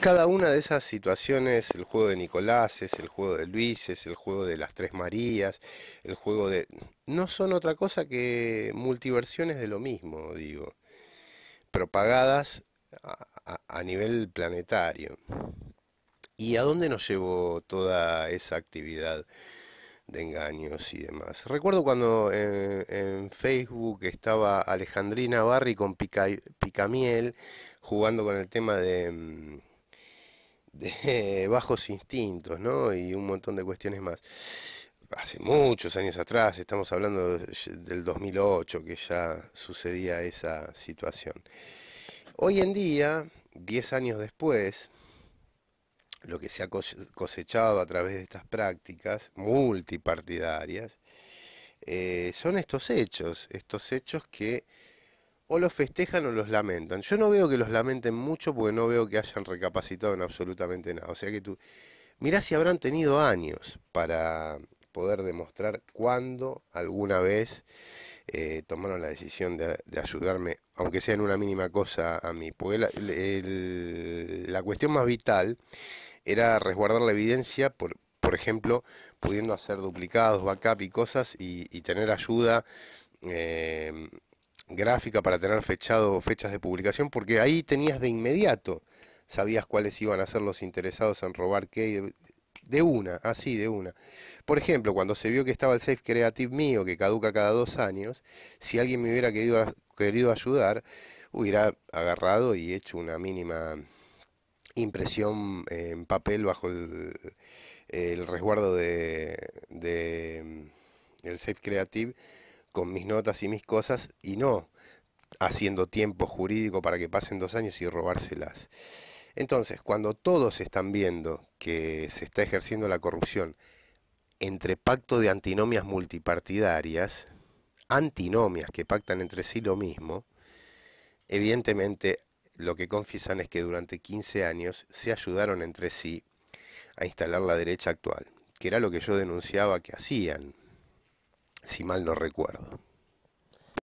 Cada una de esas situaciones, el juego de Nicolás, es el juego de Luis, es el juego de las Tres Marías, el juego de... No son otra cosa que multiversiones de lo mismo, digo, propagadas a, nivel planetario. ¿Y a dónde nos llevó toda esa actividad de engaños y demás? Recuerdo cuando eh, en, Facebook estaba Alejandrina Barri con Picamiel jugando con el tema de mm, de bajos instintos, ¿no? Y un montón de cuestiones más. Hace muchos años atrás, estamos hablando del 2008, que ya sucedía esa situación. Hoy en día, 10 años después, lo que se ha cosechado a través de estas prácticas multipartidarias, eh, son estos hechos, estos hechos que o los festejan o los lamentan. Yo no veo que los lamenten mucho porque no veo que hayan recapacitado en absolutamente nada. O sea que tú, mirá si habrán tenido años para poder demostrar cuándo alguna vez eh, tomaron la decisión de, ayudarme, aunque sea en una mínima cosa, a mí. Porque la, cuestión más vital era resguardar la evidencia por, por ejemplo, pudiendo hacer duplicados, backup y cosas y, tener ayuda eh, gráfica para tener fechado fechas de publicación, porque ahí tenías de inmediato, sabías cuáles iban a ser los interesados en robar qué, de una, así ah, de una. Por ejemplo, cuando se vio que estaba el Safe Creative mío, que caduca cada dos años, si alguien me hubiera querido, querido ayudar, hubiera agarrado y hecho una mínima impresión en papel bajo el, resguardo de, de mm, el Safe Creative con mis notas y mis cosas y no haciendo tiempo jurídico para que pasen dos años y robárselas. Entonces, cuando todos están viendo que se está ejerciendo la corrupción entre pacto de antinomias multipartidarias, antinomias que pactan entre sí lo mismo, evidentemente lo que confiesan es que durante 15 años se ayudaron entre sí a instalar la derecha actual, que era lo que yo denunciaba que hacían, si mal no recuerdo.